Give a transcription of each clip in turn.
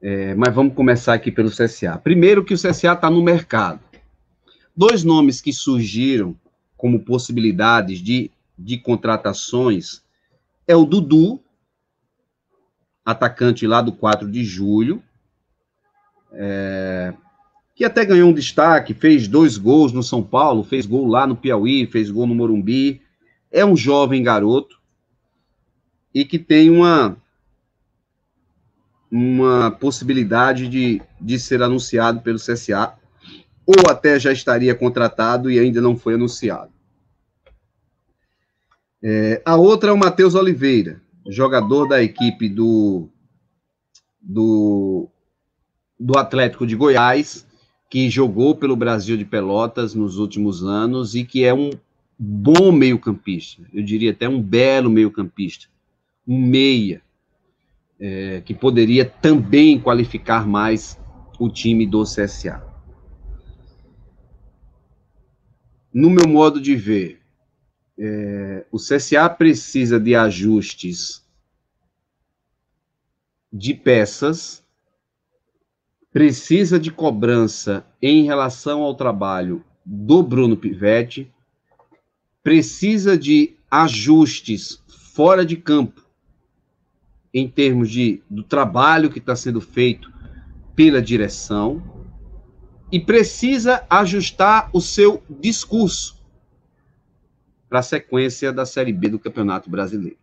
É, mas vamos começar aqui pelo CSA. Primeiro que o CSA está no mercado. Dois nomes que surgiram como possibilidades de, de contratações é o Dudu, atacante lá do 4 de julho, é, que até ganhou um destaque, fez dois gols no São Paulo, fez gol lá no Piauí, fez gol no Morumbi. É um jovem garoto e que tem uma uma possibilidade de, de ser anunciado pelo CSA, ou até já estaria contratado e ainda não foi anunciado. É, a outra é o Matheus Oliveira, jogador da equipe do, do, do Atlético de Goiás, que jogou pelo Brasil de Pelotas nos últimos anos e que é um bom meio-campista, eu diria até um belo meio-campista, um meia é, que poderia também qualificar mais o time do CSA. No meu modo de ver, é, o CSA precisa de ajustes de peças, precisa de cobrança em relação ao trabalho do Bruno Pivetti, precisa de ajustes fora de campo em termos de, do trabalho que está sendo feito pela direção e precisa ajustar o seu discurso para a sequência da Série B do Campeonato Brasileiro.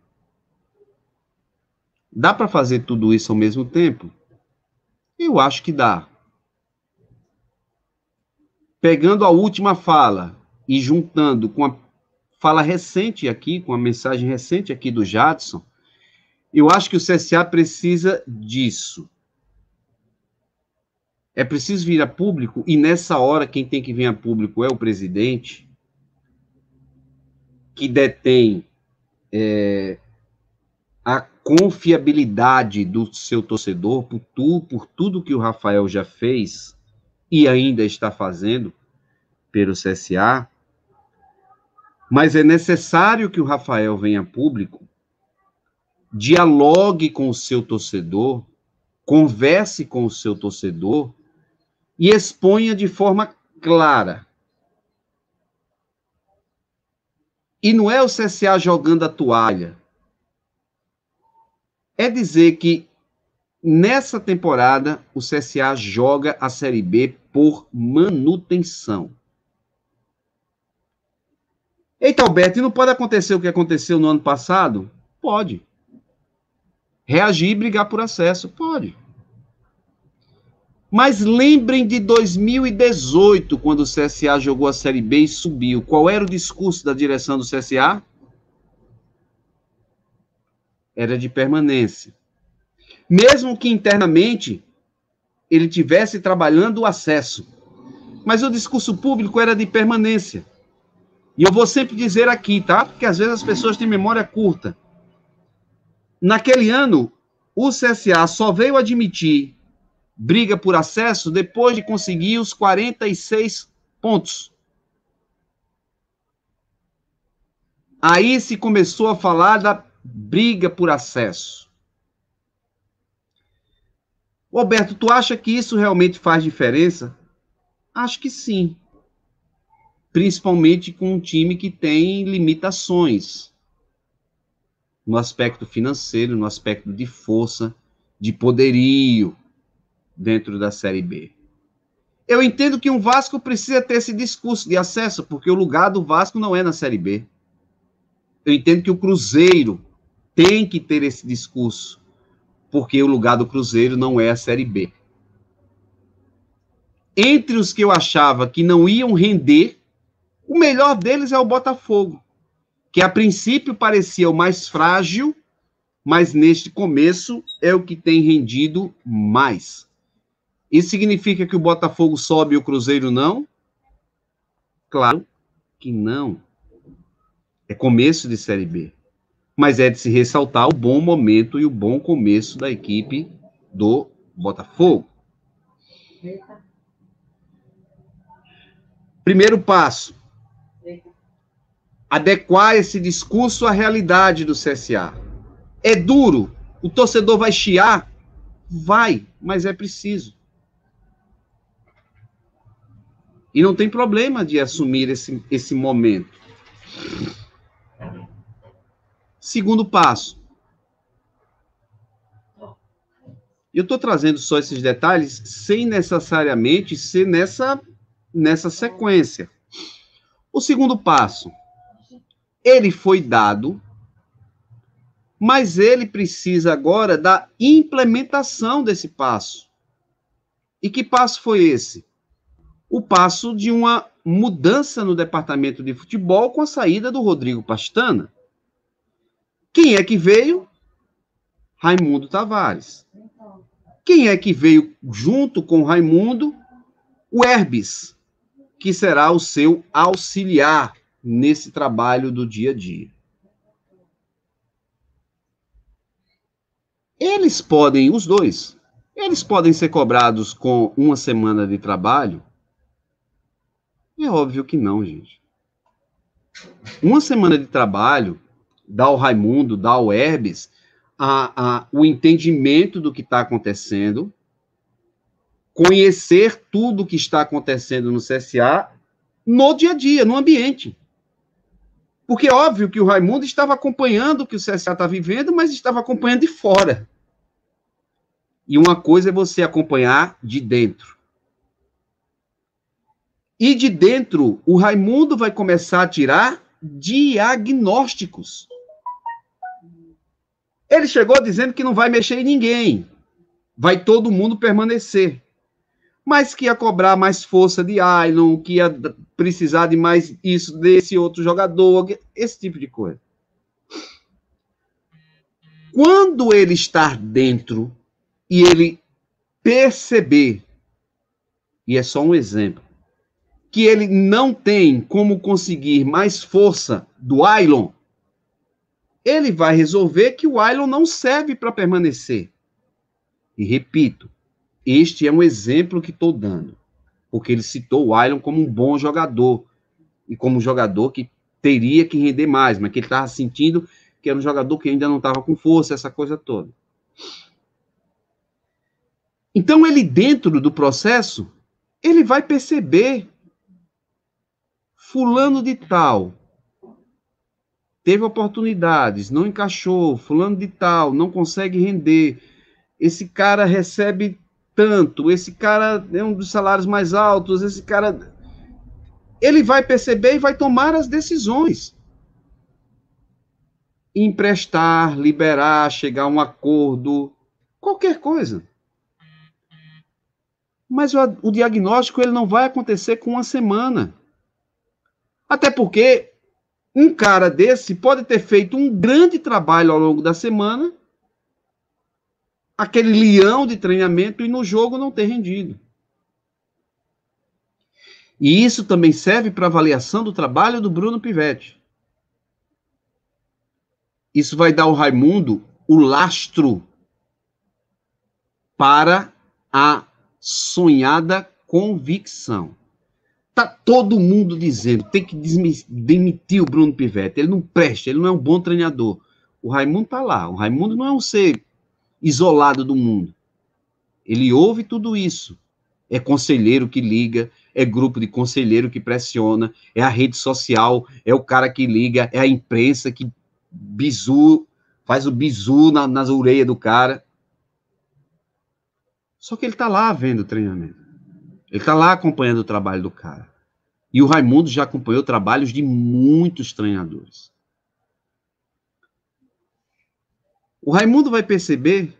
Dá para fazer tudo isso ao mesmo tempo? Eu acho que dá. Pegando a última fala e juntando com a fala recente aqui, com a mensagem recente aqui do Jadson, eu acho que o CSA precisa disso. É preciso vir a público, e nessa hora quem tem que vir a público é o presidente, que detém é, a confiabilidade do seu torcedor por, tu, por tudo que o Rafael já fez e ainda está fazendo pelo CSA. Mas é necessário que o Rafael venha a público dialogue com o seu torcedor, converse com o seu torcedor e exponha de forma clara. E não é o CSA jogando a toalha. É dizer que nessa temporada o CSA joga a Série B por manutenção. Eita, Alberto, e não pode acontecer o que aconteceu no ano passado? Pode. Reagir e brigar por acesso? Pode. Mas lembrem de 2018, quando o CSA jogou a Série B e subiu. Qual era o discurso da direção do CSA? Era de permanência. Mesmo que internamente ele tivesse trabalhando o acesso. Mas o discurso público era de permanência. E eu vou sempre dizer aqui, tá? Porque às vezes as pessoas têm memória curta. Naquele ano, o CSA só veio admitir briga por acesso depois de conseguir os 46 pontos. Aí se começou a falar da briga por acesso. Roberto, tu acha que isso realmente faz diferença? Acho que sim. Principalmente com um time que tem limitações no aspecto financeiro, no aspecto de força, de poderio dentro da Série B. Eu entendo que um Vasco precisa ter esse discurso de acesso, porque o lugar do Vasco não é na Série B. Eu entendo que o Cruzeiro tem que ter esse discurso, porque o lugar do Cruzeiro não é a Série B. Entre os que eu achava que não iam render, o melhor deles é o Botafogo que a princípio parecia o mais frágil, mas neste começo é o que tem rendido mais. Isso significa que o Botafogo sobe e o Cruzeiro não? Claro que não. É começo de Série B. Mas é de se ressaltar o bom momento e o bom começo da equipe do Botafogo. Primeiro passo: adequar esse discurso à realidade do CSA. É duro, o torcedor vai chiar? Vai, mas é preciso. E não tem problema de assumir esse, esse momento. Segundo passo. Eu estou trazendo só esses detalhes sem necessariamente ser nessa, nessa sequência. O segundo passo ele foi dado, mas ele precisa agora da implementação desse passo. E que passo foi esse? O passo de uma mudança no departamento de futebol com a saída do Rodrigo Pastana. Quem é que veio? Raimundo Tavares. Quem é que veio junto com Raimundo? O Herbes, que será o seu auxiliar nesse trabalho do dia a dia. Eles podem, os dois, eles podem ser cobrados com uma semana de trabalho? É óbvio que não, gente. Uma semana de trabalho dá ao Raimundo, dá ao Herbes a, a, o entendimento do que está acontecendo, conhecer tudo o que está acontecendo no CSA no dia a dia, no ambiente. Porque é óbvio que o Raimundo estava acompanhando o que o CSA está vivendo, mas estava acompanhando de fora. E uma coisa é você acompanhar de dentro. E de dentro, o Raimundo vai começar a tirar diagnósticos. Ele chegou dizendo que não vai mexer em ninguém. Vai todo mundo permanecer mas que ia cobrar mais força de Ailon, que ia precisar de mais isso desse outro jogador, esse tipo de coisa. Quando ele estar dentro e ele perceber, e é só um exemplo, que ele não tem como conseguir mais força do Ailon, ele vai resolver que o Ailon não serve para permanecer. E repito, este é um exemplo que estou dando, porque ele citou o Ailon como um bom jogador, e como um jogador que teria que render mais, mas que ele estava sentindo que era um jogador que ainda não estava com força, essa coisa toda. Então, ele, dentro do processo, ele vai perceber fulano de tal teve oportunidades, não encaixou, fulano de tal não consegue render. Esse cara recebe tanto, esse cara é um dos salários mais altos, esse cara. Ele vai perceber e vai tomar as decisões. Emprestar, liberar, chegar a um acordo, qualquer coisa. Mas o, o diagnóstico ele não vai acontecer com uma semana. Até porque um cara desse pode ter feito um grande trabalho ao longo da semana aquele leão de treinamento e no jogo não ter rendido. E isso também serve para avaliação do trabalho do Bruno Pivetti. Isso vai dar ao Raimundo o lastro para a sonhada convicção. Tá todo mundo dizendo, tem que demitir o Bruno Pivetti, ele não presta, ele não é um bom treinador. O Raimundo tá lá, o Raimundo não é um ser isolado do mundo. Ele ouve tudo isso. É conselheiro que liga, é grupo de conselheiro que pressiona, é a rede social, é o cara que liga, é a imprensa que bizu, faz o bizu na, nas orelhas do cara. Só que ele está lá vendo o treinamento. Ele está lá acompanhando o trabalho do cara. E o Raimundo já acompanhou trabalhos de muitos treinadores. O Raimundo vai perceber,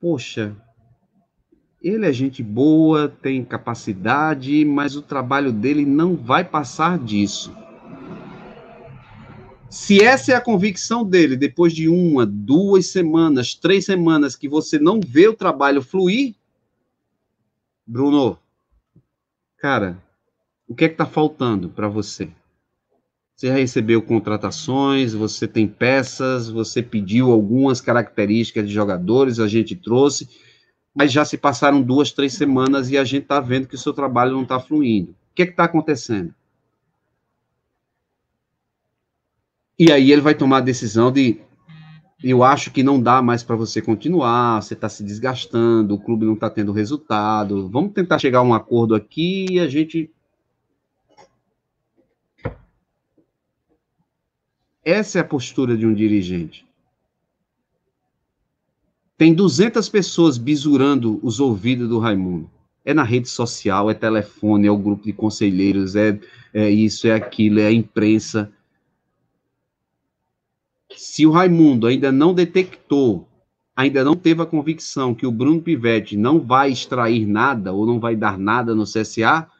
poxa, ele é gente boa, tem capacidade, mas o trabalho dele não vai passar disso. Se essa é a convicção dele, depois de uma, duas semanas, três semanas que você não vê o trabalho fluir, Bruno, cara, o que é que tá faltando para você? Você já recebeu contratações, você tem peças, você pediu algumas características de jogadores, a gente trouxe, mas já se passaram duas, três semanas e a gente está vendo que o seu trabalho não está fluindo. O que é está acontecendo? E aí ele vai tomar a decisão de eu acho que não dá mais para você continuar, você está se desgastando, o clube não está tendo resultado, vamos tentar chegar a um acordo aqui e a gente Essa é a postura de um dirigente. Tem 200 pessoas bisurando os ouvidos do Raimundo. É na rede social, é telefone, é o grupo de conselheiros, é, é isso, é aquilo, é a imprensa. Se o Raimundo ainda não detectou, ainda não teve a convicção que o Bruno Pivetti não vai extrair nada ou não vai dar nada no CSA,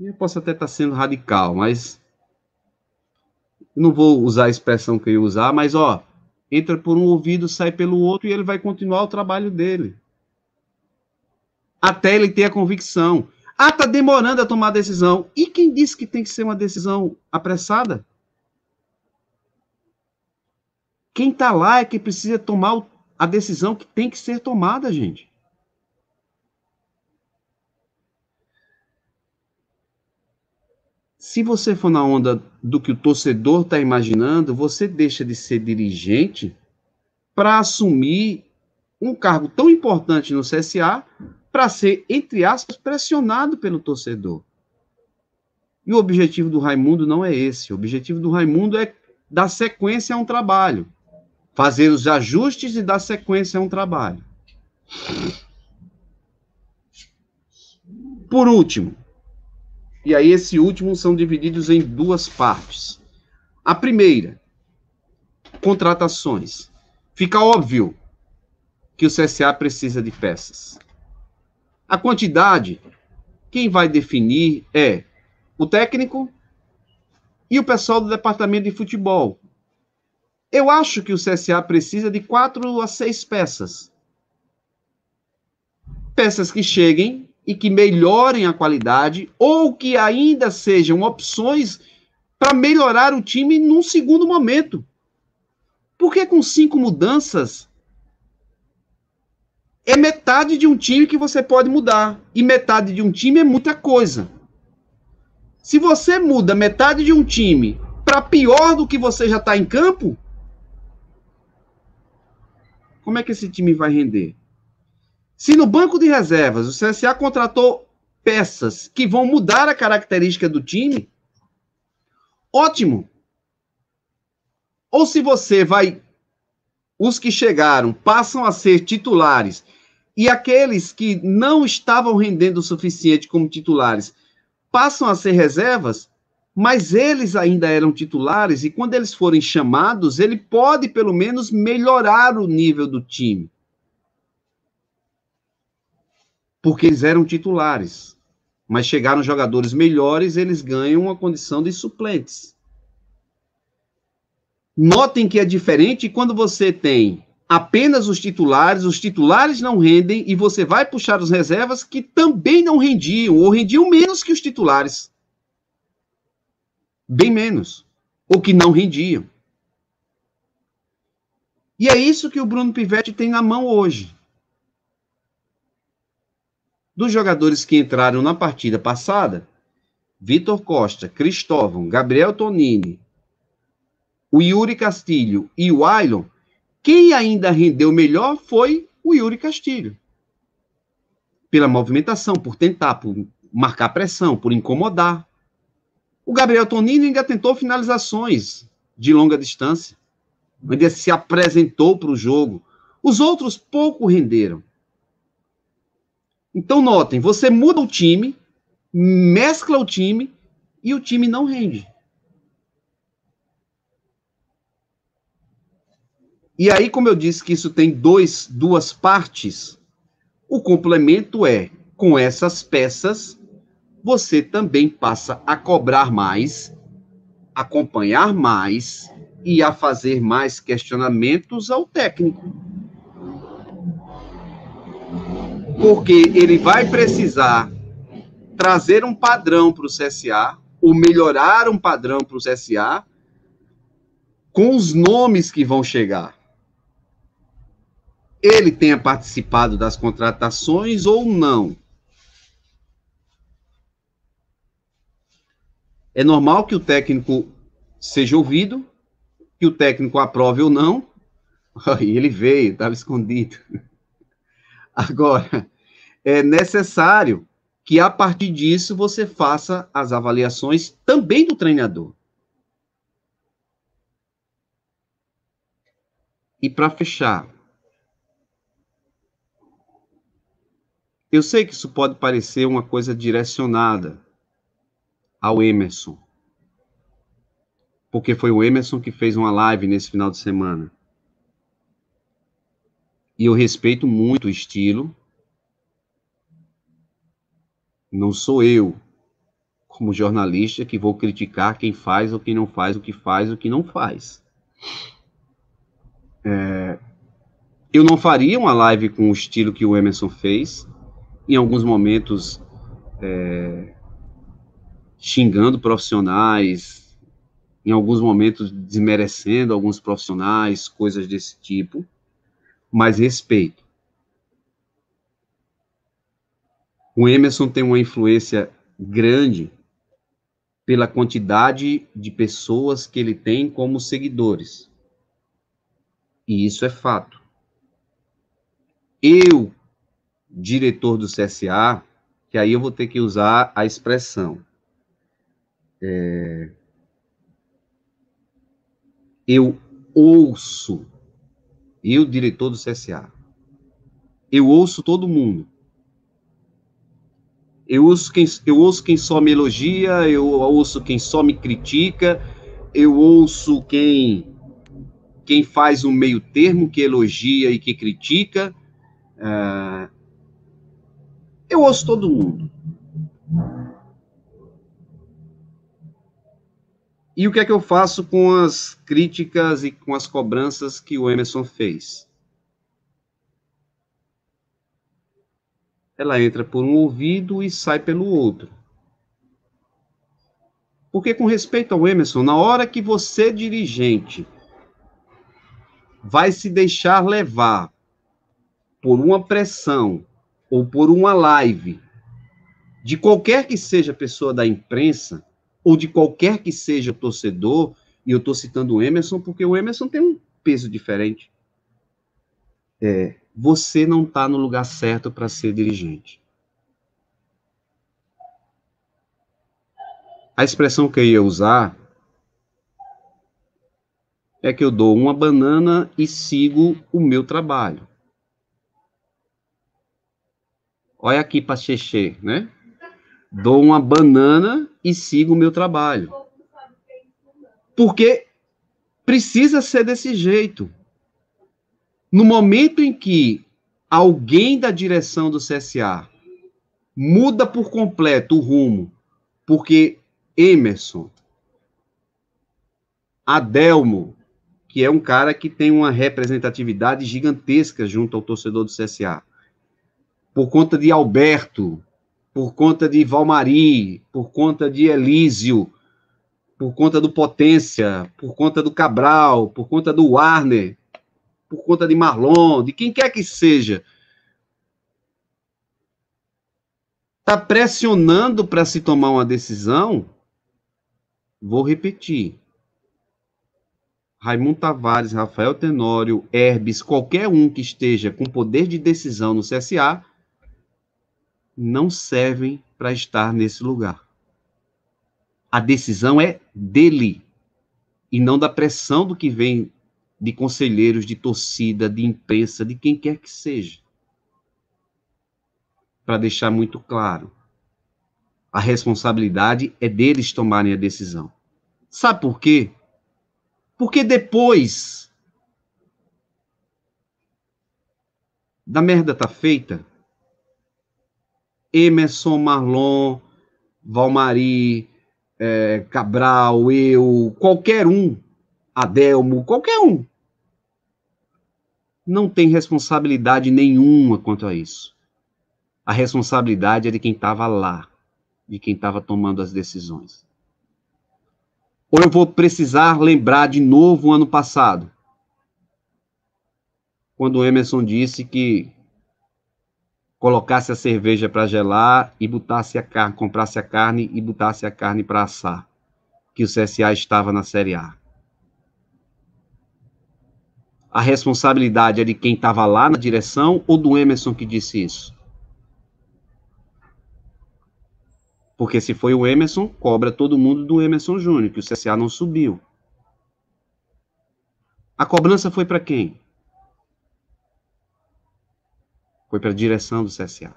Eu posso até estar tá sendo radical, mas. não vou usar a expressão que eu ia usar, mas, ó, entra por um ouvido, sai pelo outro e ele vai continuar o trabalho dele. Até ele ter a convicção. Ah, tá demorando a tomar a decisão. E quem disse que tem que ser uma decisão apressada? Quem tá lá é que precisa tomar a decisão que tem que ser tomada, gente. se você for na onda do que o torcedor está imaginando, você deixa de ser dirigente para assumir um cargo tão importante no CSA para ser, entre aspas, pressionado pelo torcedor. E o objetivo do Raimundo não é esse. O objetivo do Raimundo é dar sequência a um trabalho, fazer os ajustes e dar sequência a um trabalho. Por último, e aí, esse último são divididos em duas partes. A primeira, contratações. Fica óbvio que o CSA precisa de peças. A quantidade, quem vai definir é o técnico e o pessoal do departamento de futebol. Eu acho que o CSA precisa de quatro a seis peças. Peças que cheguem e que melhorem a qualidade ou que ainda sejam opções para melhorar o time num segundo momento. Porque com cinco mudanças é metade de um time que você pode mudar e metade de um time é muita coisa. Se você muda metade de um time para pior do que você já está em campo, como é que esse time vai render? Se no banco de reservas o CSA contratou peças que vão mudar a característica do time, ótimo. Ou se você vai. Os que chegaram passam a ser titulares e aqueles que não estavam rendendo o suficiente como titulares passam a ser reservas, mas eles ainda eram titulares e quando eles forem chamados, ele pode pelo menos melhorar o nível do time. porque eles eram titulares. Mas chegaram jogadores melhores, eles ganham a condição de suplentes. Notem que é diferente quando você tem apenas os titulares, os titulares não rendem e você vai puxar os reservas que também não rendiam, ou rendiam menos que os titulares. Bem menos. Ou que não rendiam. E é isso que o Bruno Pivetti tem na mão hoje. Dos jogadores que entraram na partida passada, Vitor Costa, Cristóvão, Gabriel Tonini, o Yuri Castilho e o Ailon, quem ainda rendeu melhor foi o Yuri Castilho. Pela movimentação, por tentar, por marcar pressão, por incomodar. O Gabriel Tonini ainda tentou finalizações de longa distância. Ainda se apresentou para o jogo. Os outros pouco renderam. Então, notem, você muda o time, mescla o time e o time não rende. E aí, como eu disse que isso tem dois, duas partes, o complemento é, com essas peças, você também passa a cobrar mais, acompanhar mais e a fazer mais questionamentos ao técnico porque ele vai precisar trazer um padrão para o CSA, ou melhorar um padrão para o CSA, com os nomes que vão chegar. Ele tenha participado das contratações ou não. É normal que o técnico seja ouvido, que o técnico aprove ou não. Aí ele veio, estava escondido. Agora, é necessário que a partir disso você faça as avaliações também do treinador. E para fechar, eu sei que isso pode parecer uma coisa direcionada ao Emerson, porque foi o Emerson que fez uma live nesse final de semana. E eu respeito muito o estilo. Não sou eu, como jornalista, que vou criticar quem faz ou quem não faz, o que faz ou o que não faz. É, eu não faria uma live com o estilo que o Emerson fez. Em alguns momentos, é, xingando profissionais, em alguns momentos desmerecendo alguns profissionais, coisas desse tipo mas respeito. O Emerson tem uma influência grande pela quantidade de pessoas que ele tem como seguidores. E isso é fato. Eu, diretor do CSA, que aí eu vou ter que usar a expressão. É... Eu ouço e diretor do CSA. Eu ouço todo mundo. Eu ouço quem, eu ouço quem só me elogia, eu ouço quem só me critica, eu ouço quem quem faz um meio termo, que elogia e que critica. Uh, eu ouço todo mundo. E o que é que eu faço com as críticas e com as cobranças que o Emerson fez? Ela entra por um ouvido e sai pelo outro. Porque, com respeito ao Emerson, na hora que você, dirigente, vai se deixar levar por uma pressão ou por uma live de qualquer que seja pessoa da imprensa, ou de qualquer que seja o torcedor, e eu estou citando o Emerson, porque o Emerson tem um peso diferente. É, você não está no lugar certo para ser dirigente. A expressão que eu ia usar é que eu dou uma banana e sigo o meu trabalho. Olha aqui para Xexê, né? dou uma banana e sigo o meu trabalho. Porque precisa ser desse jeito. No momento em que alguém da direção do CSA muda por completo o rumo, porque Emerson, Adelmo, que é um cara que tem uma representatividade gigantesca junto ao torcedor do CSA, por conta de Alberto, por conta de Valmari, por conta de Elísio, por conta do Potência, por conta do Cabral, por conta do Warner, por conta de Marlon, de quem quer que seja. Está pressionando para se tomar uma decisão? Vou repetir. Raimundo Tavares, Rafael Tenório, Herbes, qualquer um que esteja com poder de decisão no CSA, não servem para estar nesse lugar. A decisão é dele e não da pressão do que vem de conselheiros, de torcida, de imprensa, de quem quer que seja. Para deixar muito claro, a responsabilidade é deles tomarem a decisão. Sabe por quê? Porque depois da merda tá feita, Emerson, Marlon, Valmari, é, Cabral, eu, qualquer um, Adelmo, qualquer um, não tem responsabilidade nenhuma quanto a isso. A responsabilidade é de quem estava lá, de quem estava tomando as decisões. Ou eu vou precisar lembrar de novo o ano passado, quando o Emerson disse que colocasse a cerveja para gelar e botasse a carne, comprasse a carne e botasse a carne para assar, que o CSA estava na Série A. A responsabilidade é de quem estava lá na direção ou do Emerson que disse isso? Porque se foi o Emerson, cobra todo mundo do Emerson Júnior, que o CSA não subiu. A cobrança foi para quem? foi para a direção do CSA.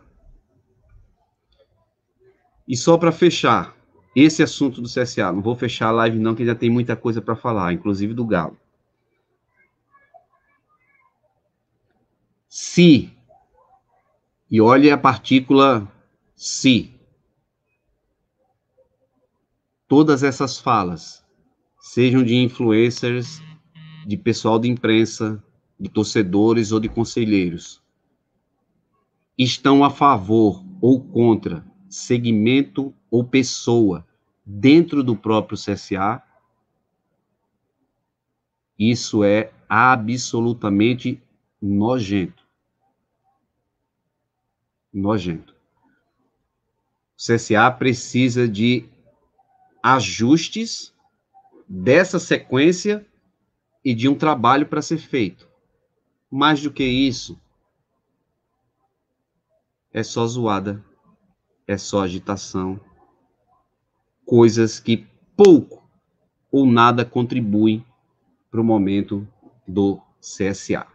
E só para fechar esse assunto do CSA, não vou fechar a live não, que já tem muita coisa para falar, inclusive do Galo. Se, e olha a partícula se, todas essas falas, sejam de influencers, de pessoal de imprensa, de torcedores ou de conselheiros, estão a favor ou contra segmento ou pessoa dentro do próprio CSA, isso é absolutamente nojento. Nojento. O CSA precisa de ajustes dessa sequência e de um trabalho para ser feito. Mais do que isso, é só zoada, é só agitação, coisas que pouco ou nada contribuem para o momento do CSA.